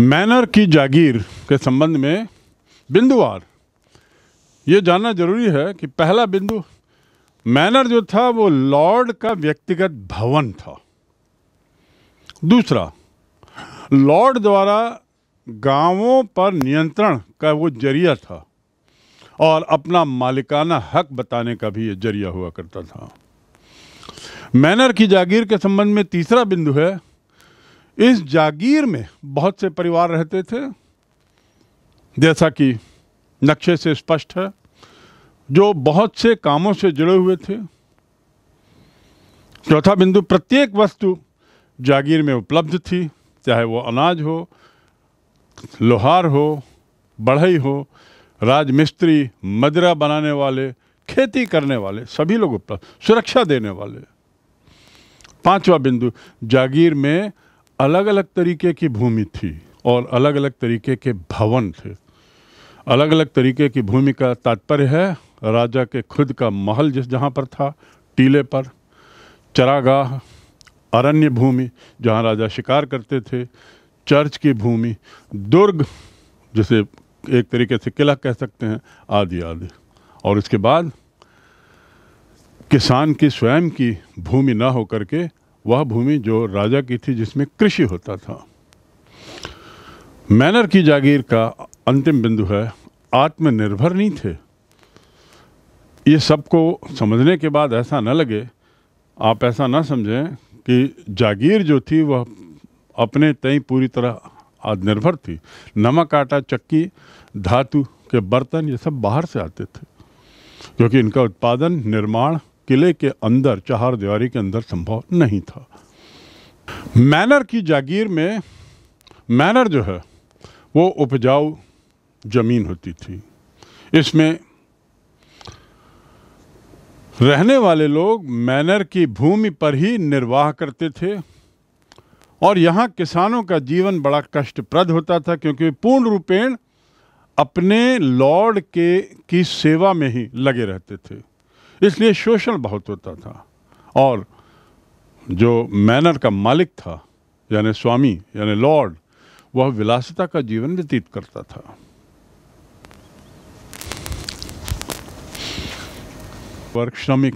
Manner की जागीर के संबंध में बिंदुवार ये जानना जरूरी है कि पहला बिंदु मैनर जो था वो लॉर्ड का व्यक्तिगत भवन था दूसरा लॉर्ड द्वारा गांवों पर नियंत्रण का वो जरिया था और अपना मालिकाना हक बताने का भी ये जरिया हुआ करता था मैनर की जागीर के संबंध में तीसरा बिंदु है इस जागीर में बहुत से परिवार रहते थे जैसा कि नक्शे से स्पष्ट है जो बहुत से कामों से जुड़े हुए थे चौथा बिंदु प्रत्येक वस्तु जागीर में उपलब्ध थी चाहे वो अनाज हो लोहार हो बढ़ई हो राजमिस्त्री मदरा बनाने वाले खेती करने वाले सभी लोग उपलब्ध सुरक्षा देने वाले पांचवा बिंदु जागीर में अलग अलग तरीके की भूमि थी और अलग अलग तरीके के भवन थे अलग अलग तरीके की भूमि का तात्पर्य है राजा के खुद का महल जिस जहाँ पर था टीले पर चरागाह अरण्य भूमि जहाँ राजा शिकार करते थे चर्च की भूमि दुर्ग जिसे एक तरीके से किला कह सकते हैं आदि आदि और इसके बाद किसान की स्वयं की भूमि ना होकर के वह भूमि जो राजा की थी जिसमें कृषि होता था मैनर की जागीर का अंतिम बिंदु है आत्मनिर्भर नहीं थे ये सबको समझने के बाद ऐसा न लगे आप ऐसा ना समझें कि जागीर जो थी वह अपने तय पूरी तरह आत्मनिर्भर थी नमक आटा चक्की धातु के बर्तन ये सब बाहर से आते थे क्योंकि इनका उत्पादन निर्माण किले के अंदर चार दीवारी के अंदर संभव नहीं था मैनर की जागीर में मैनर जो है वो उपजाऊ जमीन होती थी इसमें रहने वाले लोग मैनर की भूमि पर ही निर्वाह करते थे और यहाँ किसानों का जीवन बड़ा कष्टप्रद होता था क्योंकि पूर्ण रूपेण अपने लॉर्ड के की सेवा में ही लगे रहते थे इसलिए शोषण बहुत होता था और जो मैनर का मालिक था यानी स्वामी यानी लॉर्ड वह विलासिता का जीवन व्यतीत करता था वर्क श्रमिक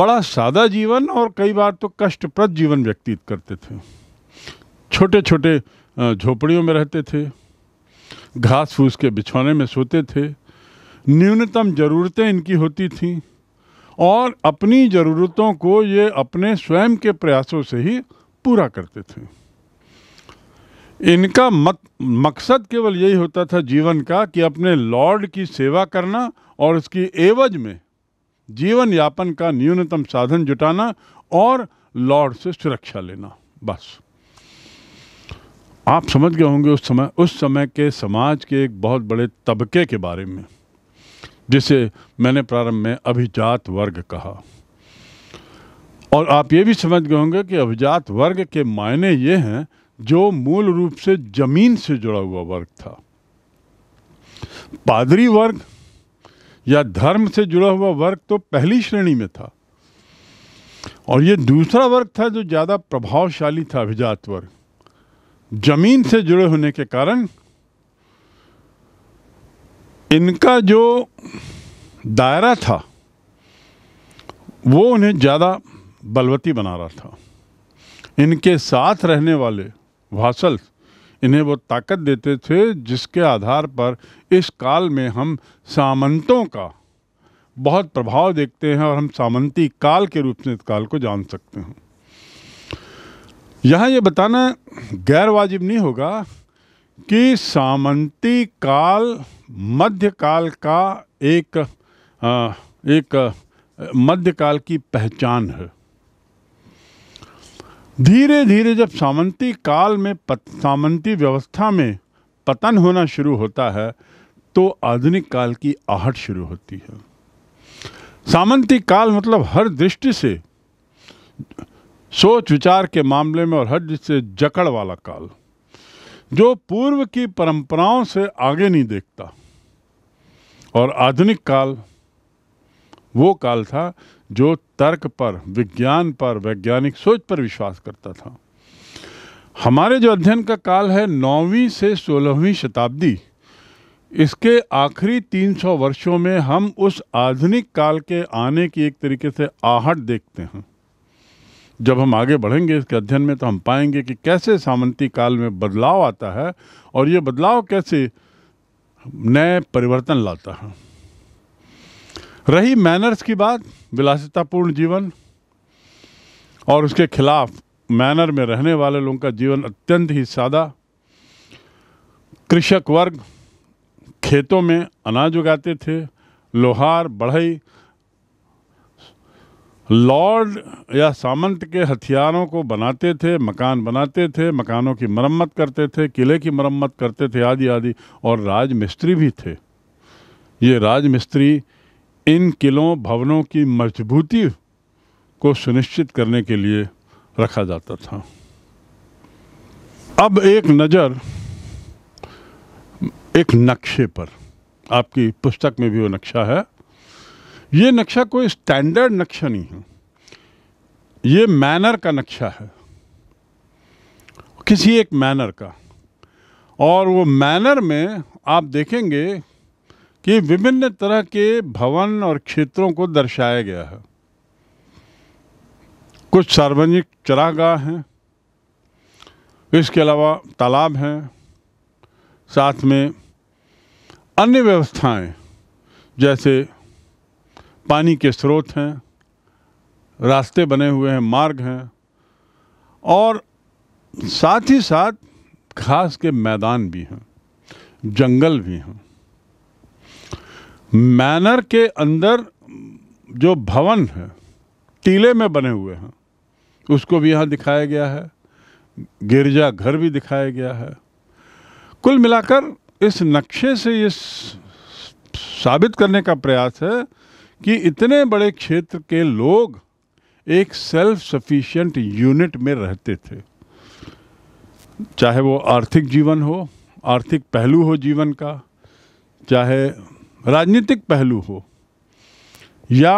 बड़ा सादा जीवन और कई बार तो कष्टप्रद जीवन व्यतीत करते थे छोटे छोटे झोपड़ियों में रहते थे घास फूस के बिछौने में सोते थे न्यूनतम ज़रूरतें इनकी होती थीं और अपनी ज़रूरतों को ये अपने स्वयं के प्रयासों से ही पूरा करते थे इनका मक, मकसद केवल यही होता था जीवन का कि अपने लॉर्ड की सेवा करना और उसकी एवज में जीवन यापन का न्यूनतम साधन जुटाना और लॉर्ड से सुरक्षा लेना बस आप समझ गए होंगे उस समय उस समय के समाज के एक बहुत बड़े तबके के बारे में जिसे मैंने प्रारंभ में अभिजात वर्ग कहा और आप ये भी समझ गए होंगे कि अभिजात वर्ग के मायने ये हैं जो मूल रूप से जमीन से जुड़ा हुआ वर्ग था पादरी वर्ग या धर्म से जुड़ा हुआ वर्ग तो पहली श्रेणी में था और ये दूसरा वर्ग था जो ज़्यादा प्रभावशाली था अभिजात वर्ग जमीन से जुड़े होने के कारण इनका जो दायरा था वो उन्हें ज़्यादा बलवती बना रहा था इनके साथ रहने वाले वासल इन्हें वो ताकत देते थे जिसके आधार पर इस काल में हम सामंतों का बहुत प्रभाव देखते हैं और हम सामंती काल के रूप में इस काल को जान सकते हैं यहाँ ये बताना गैर वाजिब नहीं होगा कि सामंती काल मध्यकाल का एक आ, एक मध्यकाल की पहचान है धीरे धीरे जब सामंती काल में पत, सामंती व्यवस्था में पतन होना शुरू होता है तो आधुनिक काल की आहट शुरू होती है सामंती काल मतलब हर दृष्टि से सोच विचार के मामले में और हर दृष्टि से जकड़ वाला काल जो पूर्व की परंपराओं से आगे नहीं देखता और आधुनिक काल वो काल था जो तर्क पर विज्ञान पर वैज्ञानिक सोच पर विश्वास करता था हमारे जो अध्ययन का काल है नौवीं से सोलहवीं शताब्दी इसके आखिरी 300 वर्षों में हम उस आधुनिक काल के आने की एक तरीके से आहट देखते हैं जब हम आगे बढ़ेंगे इसके अध्ययन में तो हम पाएंगे कि कैसे सामंती काल में बदलाव आता है और ये बदलाव कैसे नए परिवर्तन लाता है रही मैनर्स की बात विलासितापूर्ण जीवन और उसके खिलाफ मैनर में रहने वाले लोगों का जीवन अत्यंत ही सादा कृषक वर्ग खेतों में अनाज उगाते थे लोहार बढ़ई लॉर्ड या सामंत के हथियारों को बनाते थे मकान बनाते थे मकानों की मरम्मत करते थे किले की मरम्मत करते थे आदि आदि और राज मिस्त्री भी थे ये राज मिस्त्री इन किलों भवनों की मजबूती को सुनिश्चित करने के लिए रखा जाता था अब एक नज़र एक नक्शे पर आपकी पुस्तक में भी वो नक्शा है ये नक्शा कोई स्टैंडर्ड नक्शा नहीं है ये मैनर का नक्शा है किसी एक मैनर का और वो मैनर में आप देखेंगे कि विभिन्न तरह के भवन और क्षेत्रों को दर्शाया गया है कुछ सार्वजनिक चरागाह हैं इसके अलावा तालाब हैं साथ में अन्य व्यवस्थाएं जैसे पानी के स्रोत हैं रास्ते बने हुए हैं मार्ग हैं और साथ ही साथ घास के मैदान भी हैं जंगल भी हैं मैनर के अंदर जो भवन है टीले में बने हुए हैं उसको भी यहाँ दिखाया गया है गिरजा घर भी दिखाया गया है कुल मिलाकर इस नक्शे से ये साबित करने का प्रयास है कि इतने बड़े क्षेत्र के लोग एक सेल्फ सफिशिएंट यूनिट में रहते थे चाहे वो आर्थिक जीवन हो आर्थिक पहलू हो जीवन का चाहे राजनीतिक पहलू हो या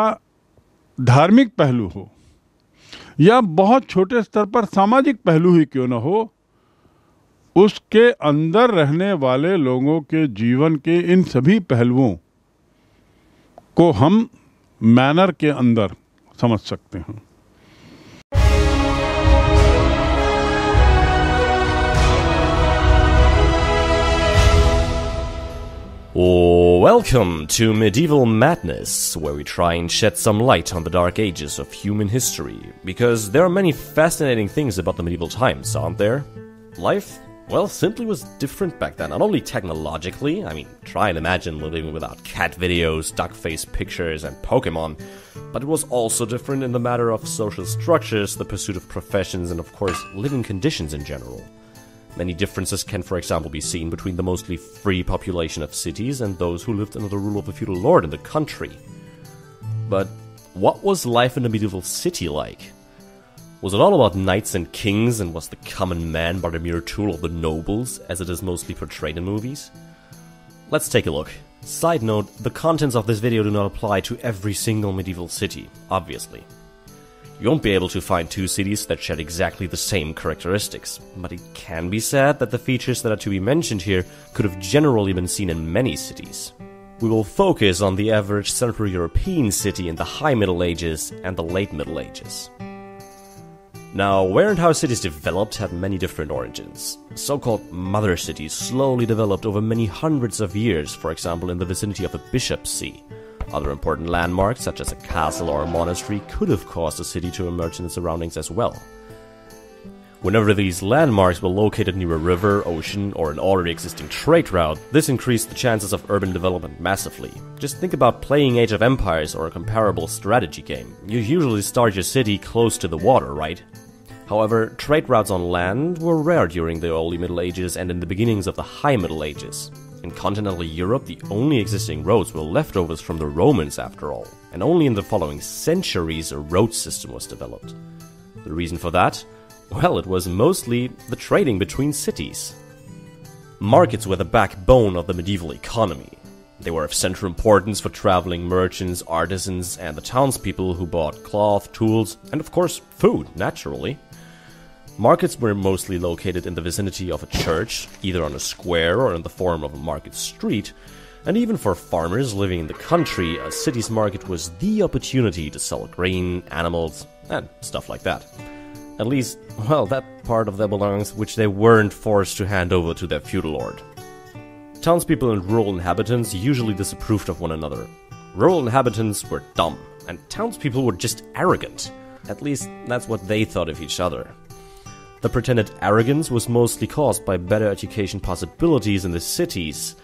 धार्मिक पहलू हो या बहुत छोटे स्तर पर सामाजिक पहलू ही क्यों न हो उसके अंदर रहने वाले लोगों के जीवन के इन सभी पहलुओं को हम मैनर के अंदर समझ सकते हैं oh, Welcome to Medieval Madness, where we try and shed some light on the dark ages of human history, because there are many fascinating things about the medieval times, aren't there? Life well, simply was different back then. Not only technologically, I mean, try and imagine living without cat videos, duck face pictures, and Pokemon, but it was also different in the matter of social structures, the pursuit of professions, and of course, living conditions in general. Many differences can, for example, be seen between the mostly free population of cities and those who lived under the rule of a feudal lord in the country. But what was life in a medieval city like? Was it all about knights and kings and was the common man but a mere tool of the nobles, as it is mostly portrayed in movies? Let's take a look. Side note, the contents of this video do not apply to every single medieval city, obviously. You won't be able to find two cities that share exactly the same characteristics, but it can be said that the features that are to be mentioned here could have generally been seen in many cities. We will focus on the average Central European city in the High Middle Ages and the Late Middle Ages. Now, where and how cities developed had many different origins. So called mother cities slowly developed over many hundreds of years, for example, in the vicinity of a bishop's see. Other important landmarks, such as a castle or a monastery, could have caused a city to emerge in the surroundings as well. Whenever these landmarks were located near a river, ocean, or an already existing trade route, this increased the chances of urban development massively. Just think about playing Age of Empires or a comparable strategy game. You usually start your city close to the water, right? However, trade routes on land were rare during the early Middle Ages and in the beginnings of the High Middle Ages. In continental Europe, the only existing roads were leftovers from the Romans after all, and only in the following centuries a road system was developed. The reason for that? Well, it was mostly the trading between cities. Markets were the backbone of the medieval economy. They were of central importance for traveling merchants, artisans, and the townspeople who bought cloth, tools, and of course, food, naturally. Markets were mostly located in the vicinity of a church, either on a square or in the form of a market street, and even for farmers living in the country, a city's market was the opportunity to sell grain, animals, and stuff like that. At least, well, that part of their belongings which they weren't forced to hand over to their feudal lord. Townspeople and rural inhabitants usually disapproved of one another. Rural inhabitants were dumb, and townspeople were just arrogant. At least, that's what they thought of each other. The pretended arrogance was mostly caused by better education possibilities in the cities.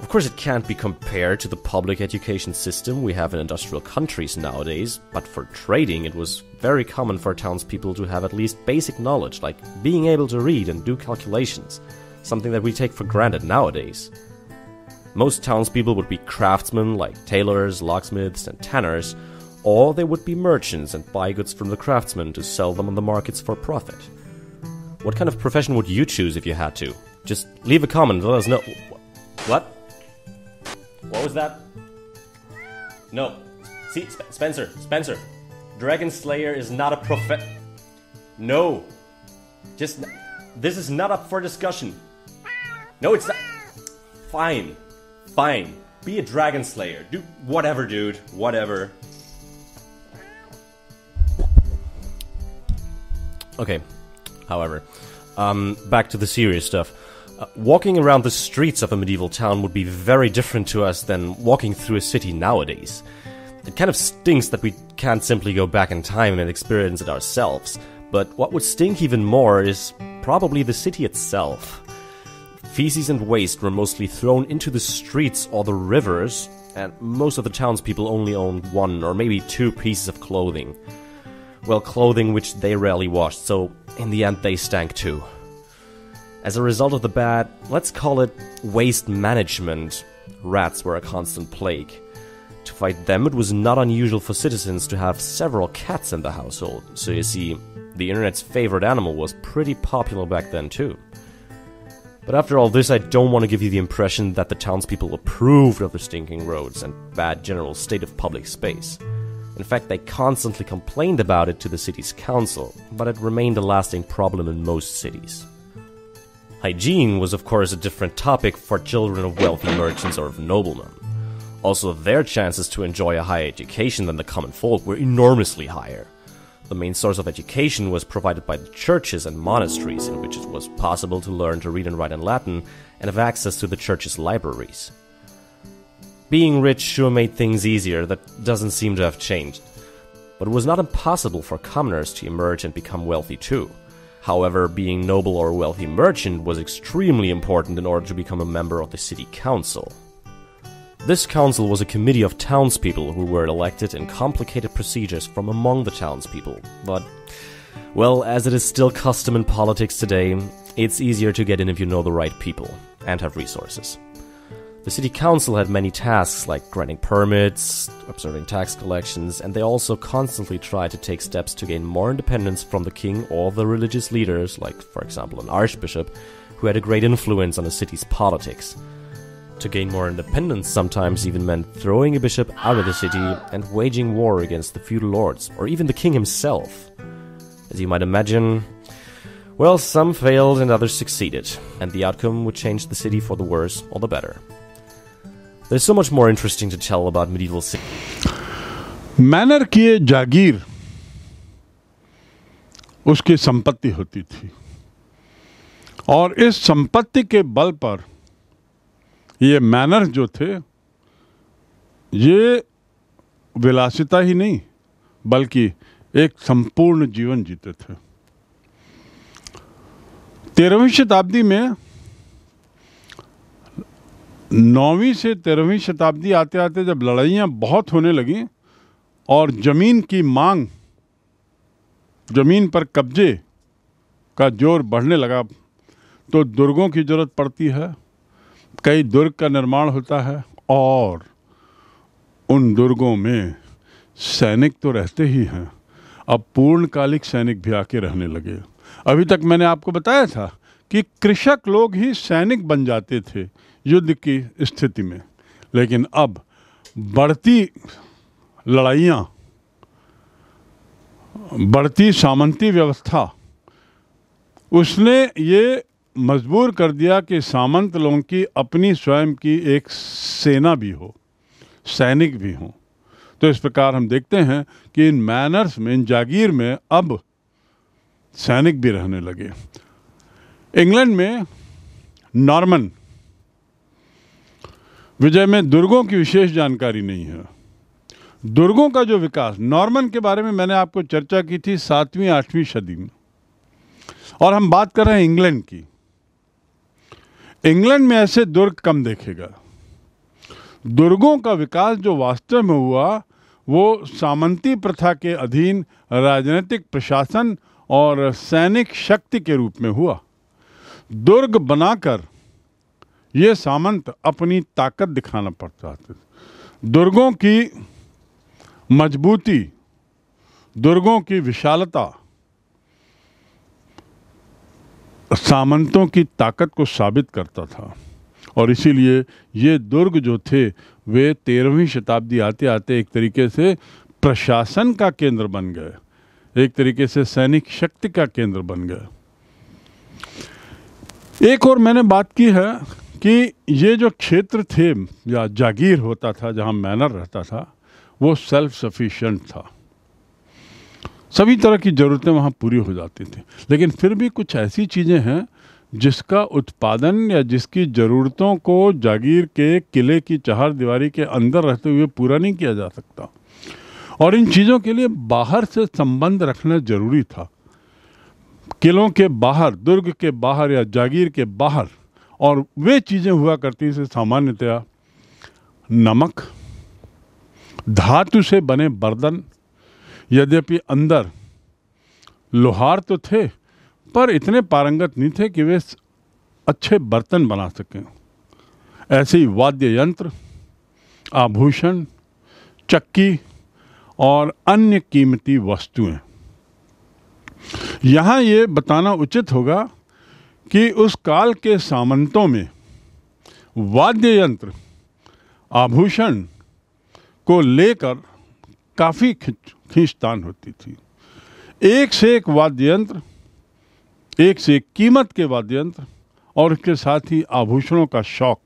Of course, it can't be compared to the public education system we have in industrial countries nowadays, but for trading, it was very common for townspeople to have at least basic knowledge, like being able to read and do calculations, something that we take for granted nowadays. Most townspeople would be craftsmen like tailors, locksmiths, and tanners, or they would be merchants and buy goods from the craftsmen to sell them on the markets for profit. What kind of profession would you choose if you had to? Just leave a comment let us know. What? What was that? No. See, Sp Spencer, Spencer. Dragon Slayer is not a profe. No. Just. This is not up for discussion. No, it's not. Fine. Fine. Be a Dragon Slayer. Do whatever, dude. Whatever. Okay, however. Um, back to the serious stuff. Uh, walking around the streets of a medieval town would be very different to us than walking through a city nowadays. It kind of stinks that we can't simply go back in time and experience it ourselves, but what would stink even more is probably the city itself. Feces and waste were mostly thrown into the streets or the rivers, and most of the townspeople only owned one or maybe two pieces of clothing well, clothing which they rarely washed, so in the end they stank too. As a result of the bad, let's call it waste management, rats were a constant plague. To fight them, it was not unusual for citizens to have several cats in the household, so you see, the internet's favorite animal was pretty popular back then too. But after all this, I don't want to give you the impression that the townspeople approved of the stinking roads and bad general state of public space. In fact, they constantly complained about it to the city's council, but it remained a lasting problem in most cities. Hygiene was, of course, a different topic for children of wealthy merchants or of noblemen. Also, their chances to enjoy a higher education than the common folk were enormously higher. The main source of education was provided by the churches and monasteries, in which it was possible to learn to read and write in Latin and have access to the church's libraries. Being rich sure made things easier, that doesn't seem to have changed. But it was not impossible for commoners to emerge and become wealthy too. However, being noble or wealthy merchant was extremely important in order to become a member of the city council. This council was a committee of townspeople who were elected in complicated procedures from among the townspeople, but, well, as it is still custom in politics today, it's easier to get in if you know the right people and have resources. The city council had many tasks like granting permits, observing tax collections, and they also constantly tried to take steps to gain more independence from the king or the religious leaders, like, for example, an archbishop, who had a great influence on the city's politics. To gain more independence sometimes even meant throwing a bishop out of the city and waging war against the feudal lords, or even the king himself. As you might imagine, well, some failed and others succeeded, and the outcome would change the city for the worse or the better. There's so much more interesting to tell about medieval city. Manor की जागीर उसकी संपत्ति होती थी और इस संपत्ति के बल पर ये मैनर जो थे ये विलासिता ही नहीं बल्कि एक संपूर्ण जीवन जीते थे तेरहवीं शताब्दी में नौवीं से तेरहवीं शताब्दी आते आते जब लड़ाइयाँ बहुत होने लगी और ज़मीन की मांग ज़मीन पर कब्जे का जोर बढ़ने लगा तो दुर्गों की ज़रूरत पड़ती है कई दुर्ग का निर्माण होता है और उन दुर्गों में सैनिक तो रहते ही हैं अब पूर्णकालिक सैनिक भी आके रहने लगे अभी तक मैंने आपको बताया था कि कृषक लोग ही सैनिक बन जाते थे युद्ध की स्थिति में लेकिन अब बढ़ती लड़ाइयाँ बढ़ती सामंती व्यवस्था उसने ये मजबूर कर दिया कि सामंत लोगों की अपनी स्वयं की एक सेना भी हो सैनिक भी हों तो इस प्रकार हम देखते हैं कि इन मैनर्स में इन जागीर में अब सैनिक भी रहने लगे इंग्लैंड में नॉर्मन विजय में दुर्गों की विशेष जानकारी नहीं है दुर्गों का जो विकास नॉर्मन के बारे में मैंने आपको चर्चा की थी सातवीं आठवीं सदी में और हम बात कर रहे हैं इंग्लैंड की इंग्लैंड में ऐसे दुर्ग कम देखेगा दुर्गों का विकास जो वास्तव में हुआ वो सामंती प्रथा के अधीन राजनीतिक प्रशासन और सैनिक शक्ति के रूप में हुआ दुर्ग बनाकर ये सामंत अपनी ताकत दिखाना पड़ता था दुर्गों की मजबूती दुर्गों की विशालता सामंतों की ताकत को साबित करता था और इसीलिए ये दुर्ग जो थे वे तेरहवीं शताब्दी आते आते एक तरीके से प्रशासन का केंद्र बन गए एक तरीके से सैनिक शक्ति का केंद्र बन गए एक और मैंने बात की है कि ये जो क्षेत्र थे या जागीर होता था जहाँ मैनर रहता था वो सेल्फ सफिशेंट था सभी तरह की ज़रूरतें वहाँ पूरी हो जाती थी लेकिन फिर भी कुछ ऐसी चीज़ें हैं जिसका उत्पादन या जिसकी ज़रूरतों को जागीर के किले की चार दीवारी के अंदर रहते हुए पूरा नहीं किया जा सकता और इन चीज़ों के लिए बाहर से संबंध रखना ज़रूरी था किलों के बाहर दुर्ग के बाहर या जागीर के बाहर और वे चीज़ें हुआ करती थी सामान्यतया नमक धातु से बने बर्तन यद्यपि अंदर लोहार तो थे पर इतने पारंगत नहीं थे कि वे अच्छे बर्तन बना सकें ऐसे ही वाद्य यंत्र आभूषण चक्की और अन्य कीमती वस्तुएं यहाँ ये बताना उचित होगा कि उस काल के सामंतों में वाद्य यंत्र आभूषण को लेकर काफ़ी खींचतान होती थी एक से एक वाद्य यंत्र एक से एक कीमत के वाद्य यंत्र और उसके साथ ही आभूषणों का शौक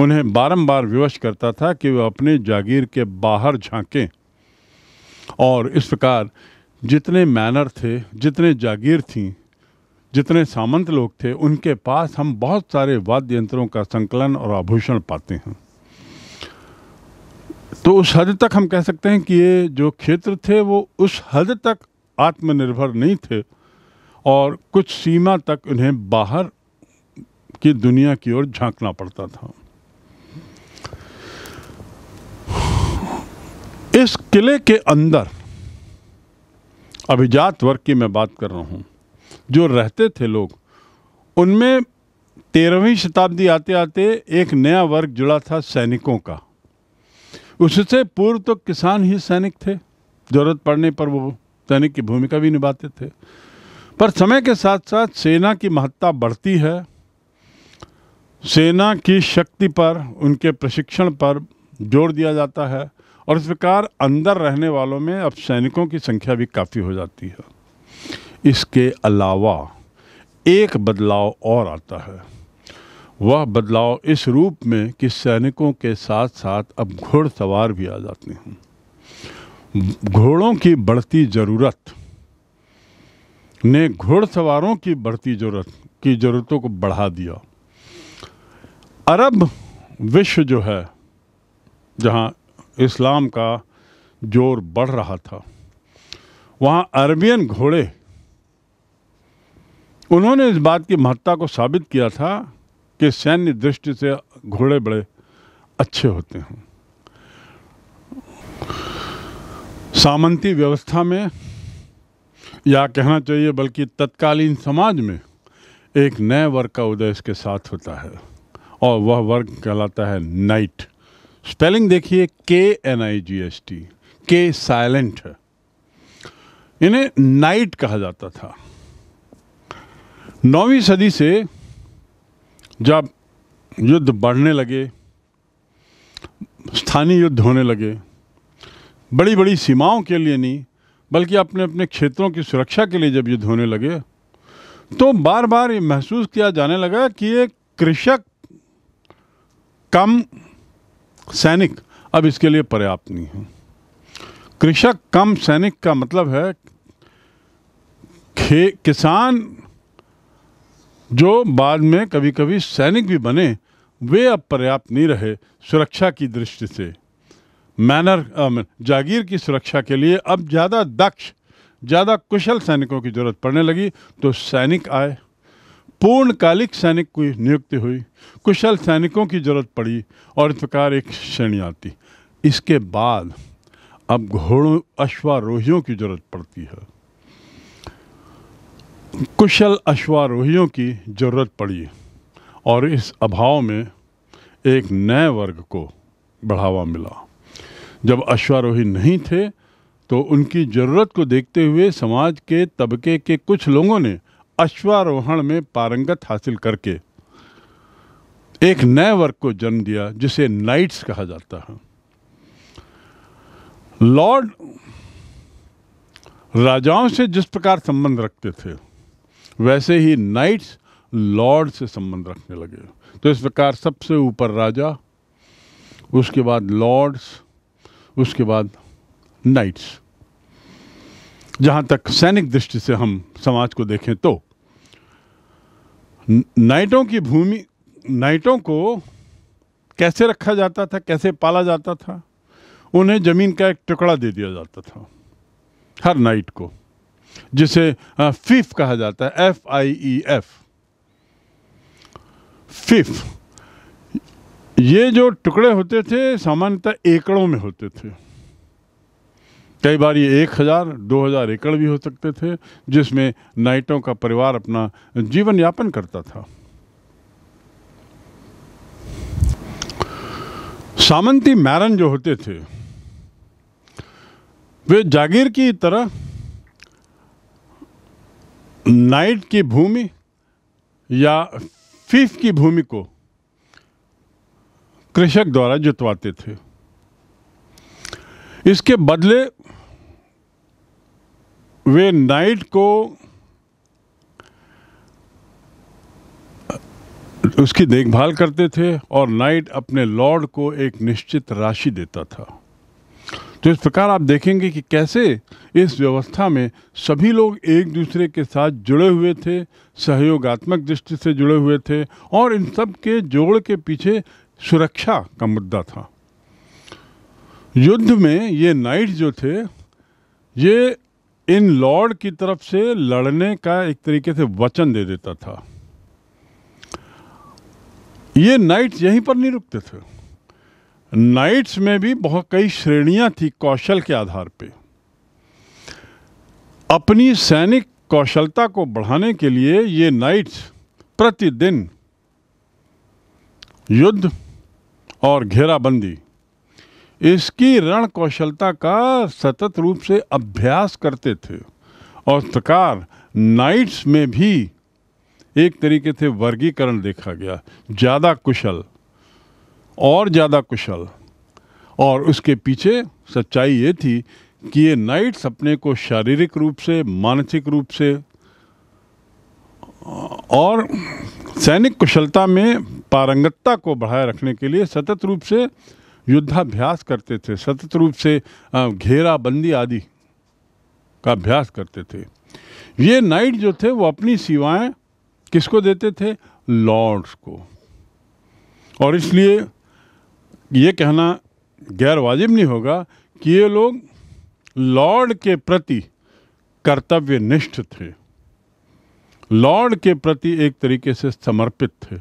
उन्हें बारंबार विवश करता था कि वे अपने जागीर के बाहर झांकें और इस प्रकार जितने मैनर थे जितने जागीर थीं जितने सामंत लोग थे उनके पास हम बहुत सारे वाद्य यंत्रों का संकलन और आभूषण पाते हैं तो उस हद तक हम कह सकते हैं कि ये जो क्षेत्र थे वो उस हद तक आत्मनिर्भर नहीं थे और कुछ सीमा तक उन्हें बाहर की दुनिया की ओर झांकना पड़ता था इस किले के अंदर अभिजात वर्ग की मैं बात कर रहा हूं जो रहते थे लोग उनमें तेरहवीं शताब्दी आते आते एक नया वर्ग जुड़ा था सैनिकों का उससे पूर्व तो किसान ही सैनिक थे ज़रूरत पड़ने पर वो सैनिक की भूमिका भी निभाते थे पर समय के साथ साथ सेना की महत्ता बढ़ती है सेना की शक्ति पर उनके प्रशिक्षण पर जोर दिया जाता है और इस प्रकार अंदर रहने वालों में अब सैनिकों की संख्या भी काफ़ी हो जाती है इसके अलावा एक बदलाव और आता है वह बदलाव इस रूप में कि सैनिकों के साथ साथ अब घोड़सवार भी आ जाते हैं घोड़ों की बढ़ती ज़रूरत ने घोड़सवारों की बढ़ती ज़रूरत की ज़रूरतों को बढ़ा दिया अरब विश्व जो है जहाँ इस्लाम का जोर बढ़ रहा था वहाँ अरबियन घोड़े उन्होंने इस बात की महत्ता को साबित किया था कि सैन्य दृष्टि से घोड़े बड़े अच्छे होते हैं सामंती व्यवस्था में या कहना चाहिए बल्कि तत्कालीन समाज में एक नए वर्ग का उदय इसके साथ होता है और वह वर्ग कहलाता है नाइट स्पेलिंग देखिए K N I G H T K silent है इन्हें नाइट कहा जाता था नौवीं सदी से जब युद्ध बढ़ने लगे स्थानीय युद्ध होने लगे बड़ी बड़ी सीमाओं के लिए नहीं बल्कि अपने अपने क्षेत्रों की सुरक्षा के लिए जब युद्ध होने लगे तो बार बार ये महसूस किया जाने लगा कि ये कृषक कम सैनिक अब इसके लिए पर्याप्त नहीं है कृषक कम सैनिक का मतलब है खे किसान जो बाद में कभी कभी सैनिक भी बने वे अब पर्याप्त नहीं रहे सुरक्षा की दृष्टि से मैनर जागीर की सुरक्षा के लिए अब ज़्यादा दक्ष ज़्यादा कुशल सैनिकों की ज़रूरत पड़ने लगी तो सैनिक आए पूर्णकालिक सैनिक की नियुक्ति हुई कुशल सैनिकों की ज़रूरत पड़ी और इस प्रकार एक श्रेणी आती इसके बाद अब घोड़ों अश्वारोहियों की ज़रूरत पड़ती है कुशल अश्वारोहियों की ज़रूरत पड़ी और इस अभाव में एक नए वर्ग को बढ़ावा मिला जब अश्वारोही नहीं थे तो उनकी ज़रूरत को देखते हुए समाज के तबके के कुछ लोगों ने अश्वारोहण में पारंगत हासिल करके एक नए वर्ग को जन्म दिया जिसे नाइट्स कहा जाता है लॉर्ड राजाओं से जिस प्रकार संबंध रखते थे वैसे ही नाइट्स लॉर्ड से संबंध रखने लगे तो इस प्रकार सबसे ऊपर राजा उसके बाद लॉर्ड्स उसके बाद नाइट्स जहां तक सैनिक दृष्टि से हम समाज को देखें तो नाइटों की भूमि नाइटों को कैसे रखा जाता था कैसे पाला जाता था उन्हें ज़मीन का एक टुकड़ा दे दिया जाता था हर नाइट को जिसे फिफ कहा जाता है एफ आई ई एफ फिफ ये जो टुकड़े होते थे सामान्यतः एकड़ों में होते थे कई बार ये एक हज़ार दो हज़ार एकड़ भी हो सकते थे जिसमें नाइटों का परिवार अपना जीवन यापन करता था सामंती मैरन जो होते थे वे जागीर की तरह नाइट की भूमि या फिफ की भूमि को कृषक द्वारा जुतवाते थे इसके बदले वे नाइट को उसकी देखभाल करते थे और नाइट अपने लॉर्ड को एक निश्चित राशि देता था तो इस प्रकार आप देखेंगे कि कैसे इस व्यवस्था में सभी लोग एक दूसरे के साथ जुड़े हुए थे सहयोगात्मक दृष्टि से जुड़े हुए थे और इन सब के जोड़ के पीछे सुरक्षा का मुद्दा था युद्ध में ये नाइट जो थे ये इन लॉर्ड की तरफ से लड़ने का एक तरीके से वचन दे देता था ये नाइट्स यहीं पर नहीं रुकते थे नाइट्स में भी बहुत कई श्रेणियां थी कौशल के आधार पे अपनी सैनिक कौशलता को बढ़ाने के लिए ये नाइट्स प्रतिदिन युद्ध और घेराबंदी इसकी रण कौशलता का सतत रूप से अभ्यास करते थे और प्रकार नाइट्स में भी एक तरीके से वर्गीकरण देखा गया ज़्यादा कुशल और ज़्यादा कुशल और उसके पीछे सच्चाई ये थी कि ये नाइट्स अपने को शारीरिक रूप से मानसिक रूप से और सैनिक कुशलता में पारंगतता को बढ़ाए रखने के लिए सतत रूप से युद्धाभ्यास करते थे सतत रूप से घेराबंदी आदि का अभ्यास करते थे ये नाइट जो थे वो अपनी सेवाएं किसको देते थे लॉर्ड्स को और इसलिए ये कहना गैर वाजिब नहीं होगा कि ये लोग लॉर्ड के प्रति कर्तव्य निष्ठ थे लॉर्ड के प्रति एक तरीके से समर्पित थे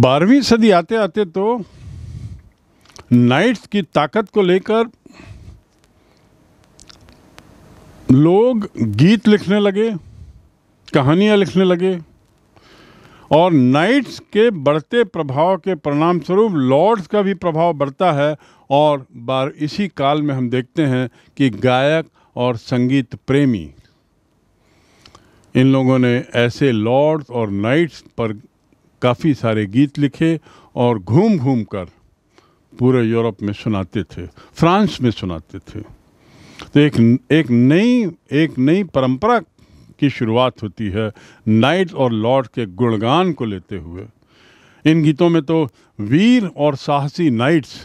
बारहवीं सदी आते आते तो नाइट्स की ताकत को लेकर लोग गीत लिखने लगे कहानियाँ लिखने लगे और नाइट्स के बढ़ते प्रभाव के परिणाम स्वरूप लॉर्ड्स का भी प्रभाव बढ़ता है और बार इसी काल में हम देखते हैं कि गायक और संगीत प्रेमी इन लोगों ने ऐसे लॉर्ड्स और नाइट्स पर काफ़ी सारे गीत लिखे और घूम घूम कर पूरे यूरोप में सुनाते थे फ्रांस में सुनाते थे तो एक एक नई एक नई परंपरा की शुरुआत होती है नाइट और लॉर्ड के गुणगान को लेते हुए इन गीतों में तो वीर और साहसी नाइट्स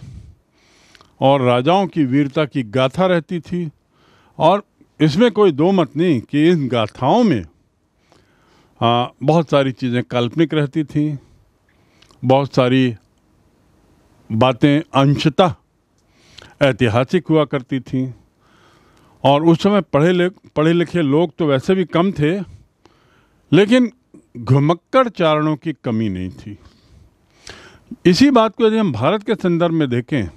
और राजाओं की वीरता की गाथा रहती थी और इसमें कोई दो मत नहीं कि इन गाथाओं में आ, बहुत सारी चीज़ें काल्पनिक रहती थी बहुत सारी बातें अंशतः ऐतिहासिक हुआ करती थीं और उस समय पढ़े पढ़े लिखे लोग तो वैसे भी कम थे लेकिन घुमक्कड़ चारणों की कमी नहीं थी इसी बात को यदि हम भारत के संदर्भ में देखें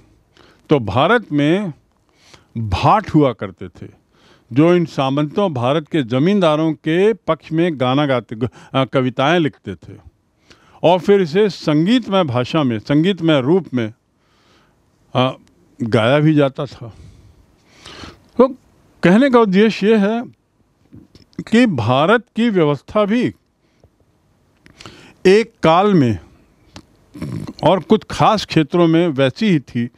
तो भारत में भाट हुआ करते थे जो इन सामंतों भारत के ज़मींदारों के पक्ष में गाना गाते कविताएं लिखते थे और फिर इसे संगीतमय भाषा में संगीतमय रूप में आ, गाया भी जाता था तो कहने का उद्देश्य यह है कि भारत की व्यवस्था भी एक काल में और कुछ खास क्षेत्रों में वैसी ही थी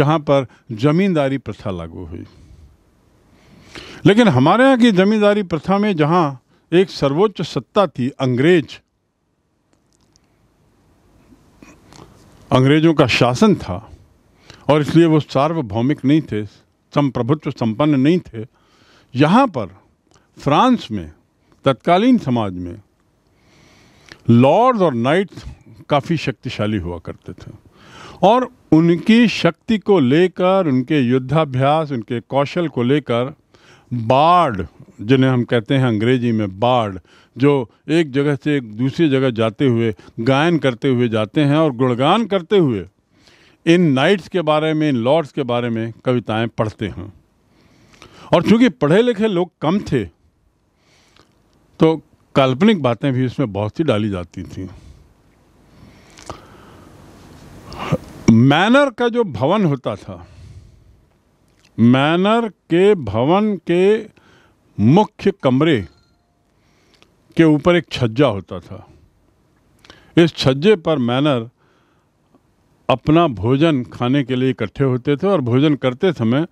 जहां पर जमींदारी प्रथा लागू हुई लेकिन हमारे यहाँ की जमींदारी प्रथा में जहां एक सर्वोच्च सत्ता थी अंग्रेज अंग्रेजों का शासन था और इसलिए वो सार्वभौमिक नहीं थे संप्रभुत्व संपन्न नहीं थे यहाँ पर फ्रांस में तत्कालीन समाज में लॉर्ड्स और नाइट्स काफ़ी शक्तिशाली हुआ करते थे और उनकी शक्ति को लेकर उनके युद्धाभ्यास उनके कौशल को लेकर बाढ़ जिन्हें हम कहते हैं अंग्रेजी में बाढ़ जो एक जगह से दूसरी जगह जाते हुए गायन करते हुए जाते हैं और गुणगान करते हुए इन नाइट्स के बारे में इन लॉर्ड्स के बारे में कविताएं पढ़ते हैं और चूंकि पढ़े लिखे लोग कम थे तो काल्पनिक बातें भी इसमें बहुत सी डाली जाती थी मैनर का जो भवन होता था मैनर के भवन के मुख्य कमरे के ऊपर एक छज्जा होता था इस छज्जे पर मैनर अपना भोजन खाने के लिए इकट्ठे होते थे और भोजन करते समय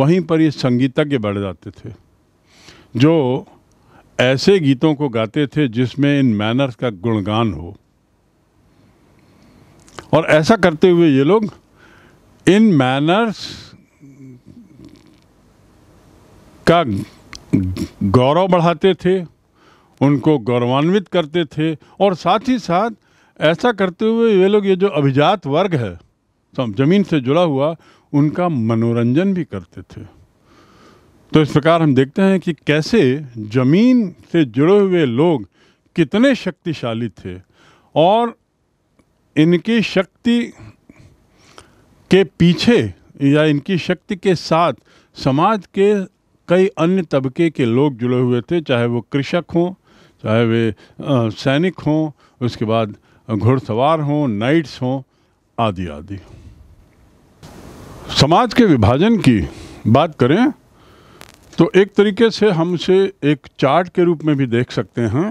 वहीं पर ये संगीतज्ञ बढ़ जाते थे जो ऐसे गीतों को गाते थे जिसमें इन मैनर्स का गुणगान हो और ऐसा करते हुए ये लोग इन मैनर्स का गौरव बढ़ाते थे उनको गौरवान्वित करते थे और साथ ही साथ ऐसा करते हुए ये लोग ये जो अभिजात वर्ग है तो जमीन से जुड़ा हुआ उनका मनोरंजन भी करते थे तो इस प्रकार हम देखते हैं कि कैसे जमीन से जुड़े हुए लोग कितने शक्तिशाली थे और इनकी शक्ति के पीछे या इनकी शक्ति के साथ समाज के कई अन्य तबके के लोग जुड़े हुए थे चाहे वो कृषक हों चाहे वे सैनिक हों उसके बाद घुड़सवार हों नाइट्स हों आदि आदि समाज के विभाजन की बात करें तो एक तरीके से हम उसे एक चार्ट के रूप में भी देख सकते हैं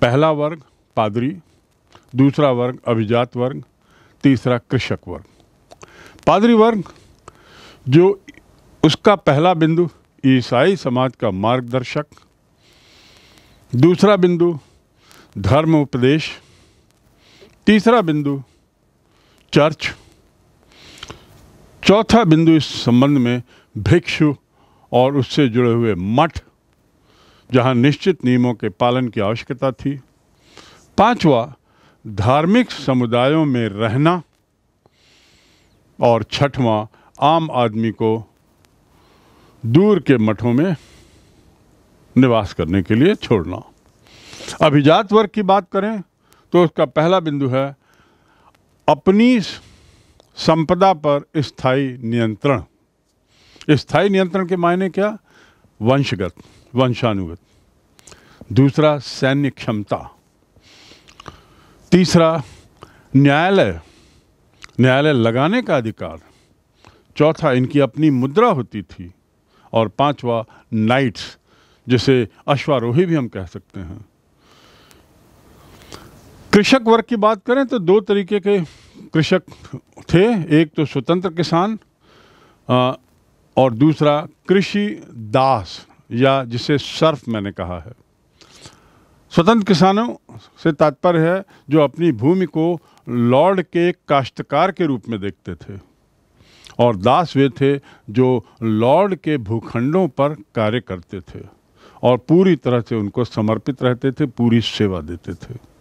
पहला वर्ग पादरी दूसरा वर्ग अभिजात वर्ग तीसरा कृषक वर्ग पादरी वर्ग जो उसका पहला बिंदु ईसाई समाज का मार्गदर्शक दूसरा बिंदु धर्म उपदेश तीसरा बिंदु चर्च चौथा बिंदु इस संबंध में भिक्षु और उससे जुड़े हुए मठ जहां निश्चित नियमों के पालन की आवश्यकता थी पांचवा धार्मिक समुदायों में रहना और छठवा आम आदमी को दूर के मठों में निवास करने के लिए छोड़ना अभिजात वर्ग की बात करें तो उसका पहला बिंदु है अपनी संपदा पर स्थायी नियंत्रण स्थाई नियंत्रण के मायने क्या वंशगत वंशानुगत दूसरा सैन्य क्षमता तीसरा न्यायालय न्यायालय लगाने का अधिकार चौथा इनकी अपनी मुद्रा होती थी और पांचवा नाइट्स जिसे अश्वारोही भी हम कह सकते हैं कृषक वर्ग की बात करें तो दो तरीके के कृषक थे एक तो स्वतंत्र किसान और दूसरा कृषि दास या जिसे सर्फ मैंने कहा है स्वतंत्र किसानों से तात्पर्य है जो अपनी भूमि को लॉर्ड के काश्तकार के रूप में देखते थे और दास वे थे जो लॉर्ड के भूखंडों पर कार्य करते थे और पूरी तरह से उनको समर्पित रहते थे पूरी सेवा देते थे